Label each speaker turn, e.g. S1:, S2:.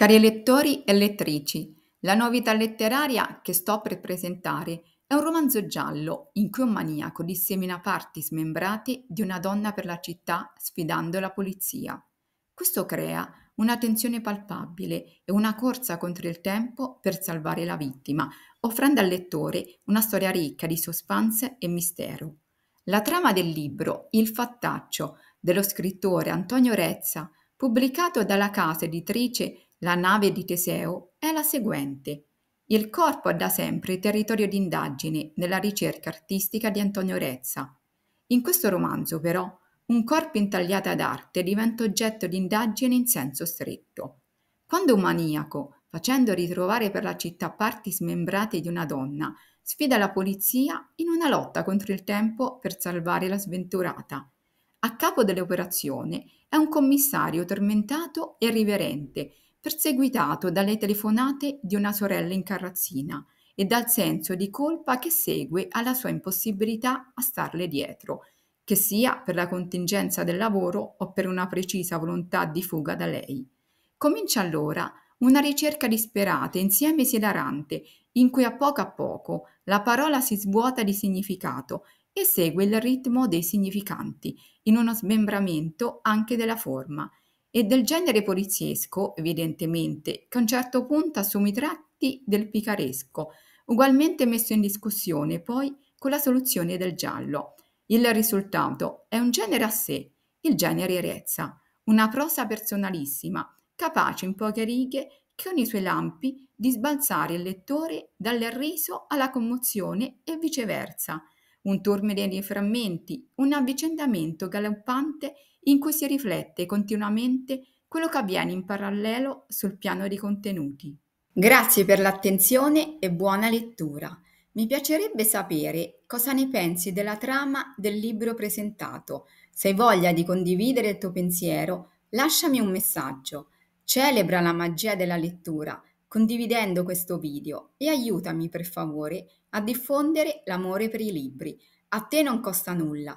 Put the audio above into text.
S1: Cari lettori e lettrici, la novità letteraria che sto per presentare è un romanzo giallo in cui un maniaco dissemina parti smembrate di una donna per la città sfidando la polizia. Questo crea una tensione palpabile e una corsa contro il tempo per salvare la vittima, offrendo al lettore una storia ricca di suspense e mistero. La trama del libro Il fattaccio dello scrittore Antonio Rezza, pubblicato dalla casa editrice la nave di Teseo è la seguente. Il corpo è da sempre territorio di indagine nella ricerca artistica di Antonio Rezza. In questo romanzo, però, un corpo intagliato ad arte diventa oggetto di indagine in senso stretto. Quando un maniaco, facendo ritrovare per la città parti smembrate di una donna, sfida la polizia in una lotta contro il tempo per salvare la sventurata. A capo dell'operazione è un commissario tormentato e riverente perseguitato dalle telefonate di una sorella in carrozzina e dal senso di colpa che segue alla sua impossibilità a starle dietro, che sia per la contingenza del lavoro o per una precisa volontà di fuga da lei. Comincia allora una ricerca disperata, insieme esilarante, in cui a poco a poco la parola si svuota di significato e segue il ritmo dei significanti, in uno smembramento anche della forma, e del genere poliziesco, evidentemente, che a un certo punto assume i tratti del picaresco, ugualmente messo in discussione poi con la soluzione del giallo. Il risultato è un genere a sé, il genere Rezza, una prosa personalissima, capace in poche righe, con i suoi lampi, di sbalzare il lettore dal riso alla commozione e viceversa. Un tormine di frammenti, un avvicendamento galoppante in cui si riflette continuamente quello che avviene in parallelo sul piano dei contenuti. Grazie per l'attenzione e buona lettura. Mi piacerebbe sapere cosa ne pensi della trama del libro presentato. Se hai voglia di condividere il tuo pensiero, lasciami un messaggio. Celebra la magia della lettura condividendo questo video e aiutami per favore a diffondere l'amore per i libri. A te non costa nulla